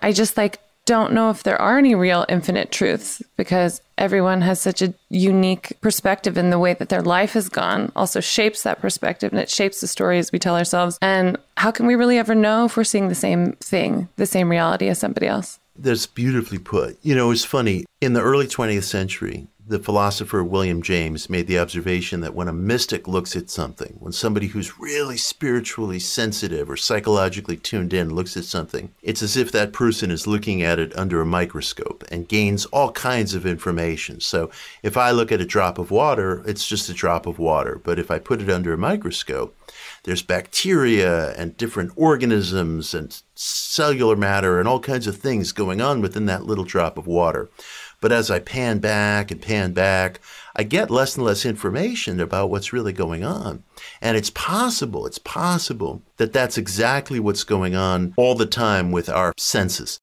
I just like don't know if there are any real infinite truths because everyone has such a unique perspective in the way that their life has gone also shapes that perspective and it shapes the stories we tell ourselves and how can we really ever know if we're seeing the same thing the same reality as somebody else that's beautifully put you know it's funny in the early 20th century the philosopher William James made the observation that when a mystic looks at something, when somebody who's really spiritually sensitive or psychologically tuned in looks at something, it's as if that person is looking at it under a microscope and gains all kinds of information. So if I look at a drop of water, it's just a drop of water. But if I put it under a microscope, there's bacteria and different organisms and cellular matter and all kinds of things going on within that little drop of water. But as I pan back and pan back, I get less and less information about what's really going on. And it's possible, it's possible that that's exactly what's going on all the time with our senses.